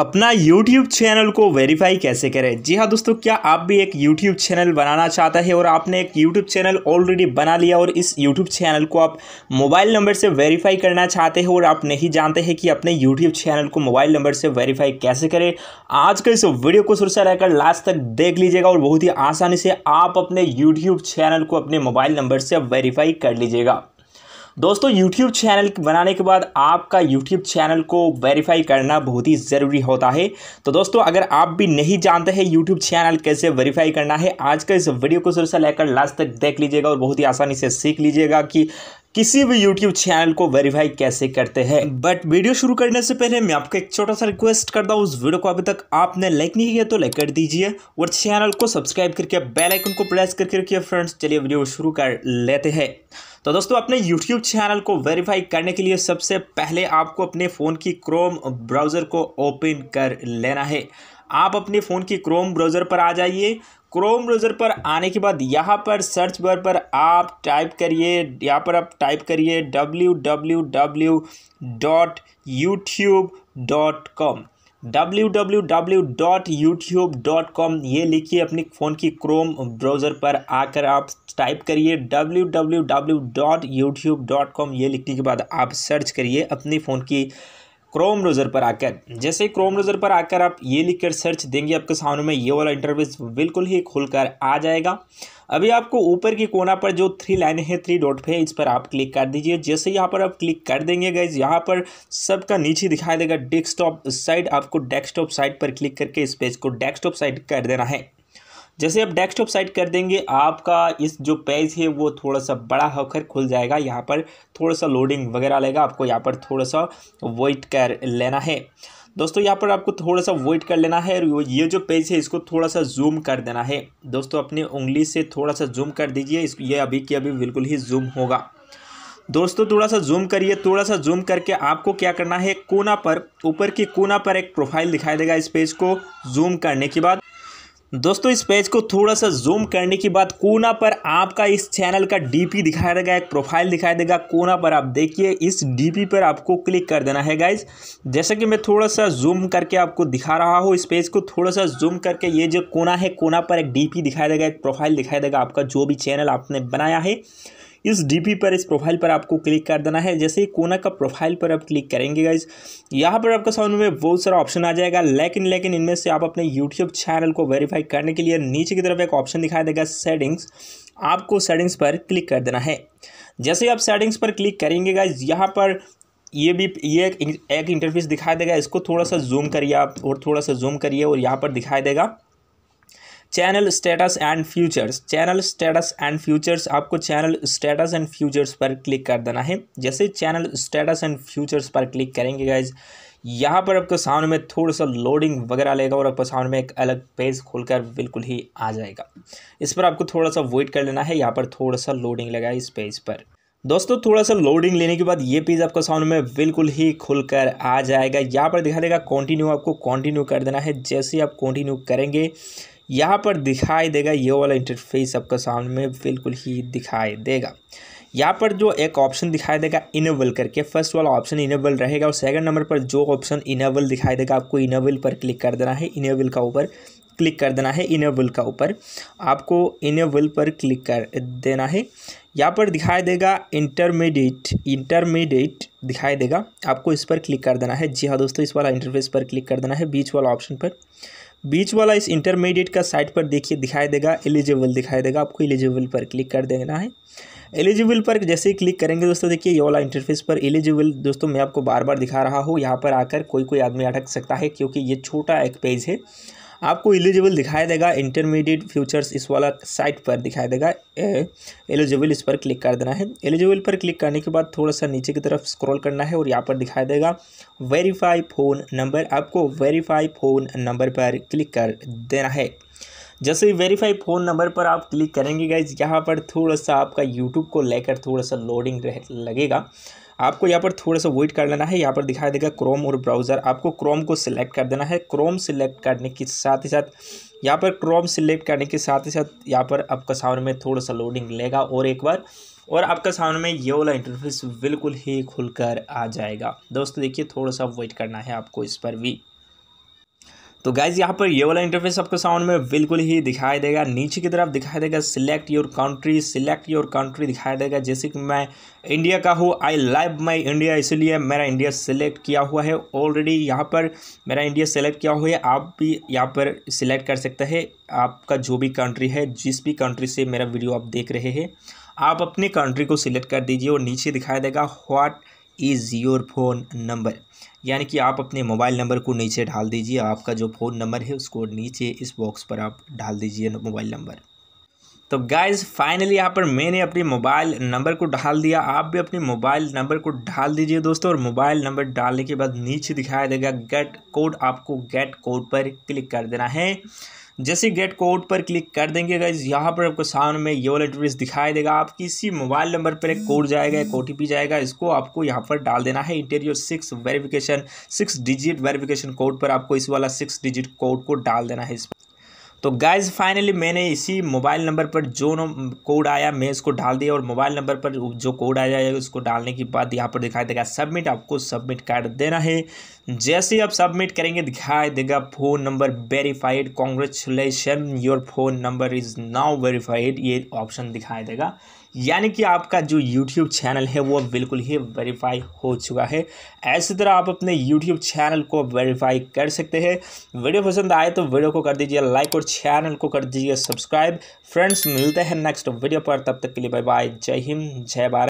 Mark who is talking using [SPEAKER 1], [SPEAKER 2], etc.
[SPEAKER 1] अपना YouTube channel को verify कैसे करें जी हाँ दोस्तों क्या आप भी एक YouTube चैनल बनाना चाहते हैं और आपने एक YouTube चैनल ऑलरेडी बना लिया और इस YouTube चैनल को आप मोबाइल नंबर से वेरीफाई करना चाहते हो और आप नहीं जानते हैं कि अपने YouTube चैनल को मोबाइल नंबर से वेरीफाई कैसे करें आज का इस वीडियो को सुरक्षा रहकर लास्ट तक देख लीजिएगा और बहुत ही आसानी से आप अपने यूट्यूब चैनल को अपने मोबाइल नंबर से वेरीफाई कर लीजिएगा दोस्तों यूट्यूब चैनल बनाने के बाद आपका यूट्यूब चैनल को वेरीफाई करना बहुत ही ज़रूरी होता है तो दोस्तों अगर आप भी नहीं जानते हैं यूट्यूब चैनल कैसे वेरीफाई करना है आज का इस वीडियो को शुरू से लेकर लास्ट तक देख लीजिएगा और बहुत ही आसानी से सीख लीजिएगा कि किसी भी YouTube चैनल को वेरीफाई कैसे करते हैं बट वीडियो शुरू करने से पहले मैं आपको एक छोटा सा रिक्वेस्ट करता हूँ उस वीडियो को अभी तक आपने लाइक नहीं किया तो लाइक कर दीजिए और चैनल को सब्सक्राइब करके बेल आइकन को प्रेस करके रखिए फ्रेंड्स चलिए वीडियो शुरू कर लेते हैं तो दोस्तों अपने YouTube चैनल को वेरीफाई करने के लिए सबसे पहले आपको अपने फ़ोन की क्रोम ब्राउज़र को ओपन कर लेना है आप अपने फ़ोन की क्रोम ब्राउज़र पर आ जाइए क्रोम ब्राउज़र पर आने के बाद यहाँ पर सर्च बार पर आप टाइप करिए यहाँ पर आप टाइप करिए W W W dot YouTube dot com W W W dot dot YouTube com ये लिखिए अपने फ़ोन की क्रोम ब्राउज़र पर आकर आप टाइप करिए W W W dot dot YouTube com ये लिखने के बाद आप सर्च करिए अपने फ़ोन की क्रोम ब्राउज़र पर आकर जैसे ही क्रोम ब्राउज़र पर आकर आप ये लिखकर सर्च देंगे आपके सामने में ये वाला इंटरफेस बिल्कुल ही खुलकर आ जाएगा अभी आपको ऊपर की कोना पर जो थ्री लाइन है थ्री डॉट पे इस पर आप क्लिक कर दीजिए जैसे यहाँ पर आप क्लिक कर देंगे गैज यहाँ पर सबका नीचे दिखाई देगा डेस्कटॉप साइड आपको डेस्कटॉप साइड पर क्लिक करके इस पेज को डेस्कटॉप साइड कर देना है जैसे आप डेस्कटॉप साइड कर देंगे आपका इस जो पेज है वो थोड़ा सा बड़ा होकर खुल जाएगा यहाँ पर थोड़ा सा लोडिंग वगैरह लेगा आपको यहाँ पर थोड़ा सा वेट कर लेना है दोस्तों यहाँ पर आपको थोड़ा सा वेट कर लेना है और ये जो पेज है इसको थोड़ा सा जूम कर देना है दोस्तों अपनी उंगली से थोड़ा सा जूम कर दीजिए इस ये अभी की अभी बिल्कुल ही जूम होगा दोस्तों थोड़ा सा जूम करिए थोड़ा सा जूम करके आपको क्या करना है कोना पर ऊपर की कोना पर एक प्रोफाइल दिखाई देगा इस पेज को जूम करने के बाद दोस्तों इस पेज को थोड़ा सा जूम करने के बाद कोना पर आपका इस चैनल का डीपी दिखाई देगा एक प्रोफाइल दिखाई देगा कोना पर आप देखिए इस डीपी पर आपको क्लिक कर देना है गाइज जैसे कि मैं थोड़ा सा जूम करके आपको दिखा रहा हूँ इस पेज को थोड़ा सा जूम करके ये जो कोना है कोना पर एक डीपी दिखाई देगा एक प्रोफाइल दिखाई देगा आपका जो भी चैनल आपने बनाया है इस डीपी पर इस प्रोफाइल पर आपको क्लिक कर देना है जैसे ही कोना का प्रोफाइल पर आप क्लिक करेंगे गाइज यहाँ पर आपका सामने में बहुत सारा ऑप्शन आ जाएगा लेकिन लेकिन इनमें से आप अपने यूट्यूब चैनल को वेरीफाई करने के लिए नीचे की तरफ एक ऑप्शन दिखाई देगा सेटिंग्स आपको सेटिंग्स पर क्लिक कर देना है जैसे आप सेटिंग्स पर क्लिक करेंगे गाइज यहाँ पर ये भी ये एक, एक इंटरफेस दिखाई देगा इसको थोड़ा सा जूम करिए आप और थोड़ा सा जूम करिए और यहाँ पर दिखाई देगा channel status and features channel status and features आपको चैनल स्टेटस एंड फ्यूचर्स पर क्लिक कर देना है जैसे चैनल स्टेटस एंड फ्यूचर्स पर क्लिक करेंगे गाइज यहाँ पर आपको सामने में थोड़ा सा लोडिंग वगैरह लेगा और आपको सामने में एक अलग पेज खोलकर बिल्कुल ही आ जाएगा इस पर आपको थोड़ा सा वेट कर लेना है यहाँ पर थोड़ा सा लोडिंग लगा इस पेज पर दोस्तों थोड़ा सा लोडिंग लेने के बाद ये पेज आपका सामने में बिल्कुल ही खुलकर आ जाएगा यहाँ पर दिखा देगा कंटिन्यू आपको कंटिन्यू कर देना है जैसे आप कंटिन्यू करेंगे यहाँ पर दिखाई देगा ये वाला इंटरफेस आपका सामने में बिल्कुल ही दिखाई देगा यहाँ पर जो एक ऑप्शन दिखाई देगा इनेबल करके फर्स्ट वाला ऑप्शन इनेबल रहेगा और सेकंड नंबर पर जो ऑप्शन इनेबल दिखाई देगा आपको इनेबल पर क्लिक कर देना है इनेबल का ऊपर क्लिक कर देना है इनेबल का ऊपर आपको इनेबल पर क्लिक कर देना है यहाँ पर दिखाई देगा इंटरमीडिएट इंटरमीडिएट दिखाई देगा आपको इस पर क्लिक कर देना है जी हाँ दोस्तों इस वाला इंटरफेस पर क्लिक कर देना है बीच वाला ऑप्शन पर बीच वाला इस इंटरमीडिएट का साइट पर देखिए दिखाई देगा एलिजिबल दिखाई देगा आपको एलिजिबल पर क्लिक कर देना है एलिजिबल पर जैसे ही क्लिक करेंगे दोस्तों देखिए ये वाला इंटरफेस पर एलिजिबल दोस्तों मैं आपको बार बार दिखा रहा हूँ यहाँ पर आकर कोई कोई आदमी अटक सकता है क्योंकि ये छोटा एक पेज है आपको एलिजिबल दिखाई देगा इंटरमीडिएट फ्यूचर्स इस वाला साइट पर दिखाई देगा एलिजिबल इस पर क्लिक कर देना है एलिजिबल पर क्लिक करने के बाद थोड़ा सा नीचे की तरफ स्क्रॉल करना है और यहाँ पर दिखाई देगा वेरीफाई फ़ोन नंबर आपको वेरीफाई फ़ोन नंबर पर क्लिक कर देना है जैसे ही वेरीफाई फ़ोन नंबर पर आप क्लिक करेंगे गाइज यहाँ पर थोड़ा सा आपका यूट्यूब को लेकर थोड़ा सा लोडिंग रह लगेगा आपको यहाँ पर थोड़ा सा वेट कर लेना है यहाँ पर दिखाई देगा क्रोम और ब्राउज़र आपको क्रोम को सिलेक्ट कर देना है क्रोम सिलेक्ट करने के साथ ही साथ यहाँ पर क्रोम सिलेक्ट करने के साथ ही साथ यहाँ पर आपका साउंड में थोड़ा सा लोडिंग लेगा और एक बार और आपका साउंड में ये वाला इंटरफेस बिल्कुल ही खुलकर आ जाएगा दोस्तों देखिए थोड़ा सा वेट करना है आपको इस पर भी तो गाइज यहाँ पर ये वाला इंटरफेस आपको साउंड में बिल्कुल ही दिखाई देगा नीचे की तरफ दिखाई देगा select your country select your country दिखाई देगा जैसे कि मैं इंडिया का हूँ आई लाइव माई इंडिया इसलिए मेरा इंडिया सिलेक्ट किया हुआ है ऑलरेडी यहाँ पर मेरा इंडिया सेलेक्ट किया हुआ है आप भी यहाँ पर सिलेक्ट कर सकते हैं आपका जो भी कंट्री है जिस भी कंट्री से मेरा वीडियो आप देख रहे हैं आप अपने कंट्री को सिलेक्ट कर दीजिए और नीचे दिखाई देगा what is your phone number यानी कि आप अपने मोबाइल नंबर को नीचे डाल दीजिए आपका जो फ़ोन नंबर है उसको नीचे इस बॉक्स पर आप डाल दीजिए मोबाइल नंबर तो गाइज फाइनली यहाँ पर मैंने अपने मोबाइल नंबर को डाल दिया आप भी अपने मोबाइल नंबर को डाल दीजिए दोस्तों और मोबाइल नंबर डालने के बाद नीचे दिखाया देगा गेट कोड आपको गेट कोड पर क्लिक कर देना है जैसे गेट कोड पर क्लिक कर देंगे गाइज यहाँ पर आपको सामने ये वाला एड्रेस दिखाई देगा आप किसी मोबाइल नंबर पर एक कोड जाएगा एक ओ जाएगा इसको आपको यहाँ पर डाल देना है enter your six verification six digit verification code पर आपको इस वाला सिक्स डिजिट कोड को डाल देना है इस पर तो गाइज फाइनली मैंने इसी मोबाइल नंबर पर जो कोड आया मैं इसको डाल दिया और मोबाइल नंबर पर जो कोड आया है उसको डालने के बाद यहाँ पर दिखाई देगा सबमिट आपको सबमिट कर देना है जैसे ही आप सबमिट करेंगे दिखाई देगा phone number verified congratulation your phone number is now verified ये ऑप्शन दिखाई देगा यानी कि आपका जो यूट्यूब चैनल है वो बिल्कुल ही वेरीफाई हो चुका है ऐसी तरह आप अपने यूट्यूब चैनल को वेरीफाई कर सकते हैं वीडियो पसंद आए तो वीडियो को कर दीजिए लाइक और चैनल को कर दीजिए सब्सक्राइब फ्रेंड्स मिलते हैं नेक्स्ट वीडियो पर तब तक के लिए बाय बाय जय हिंद जय भारत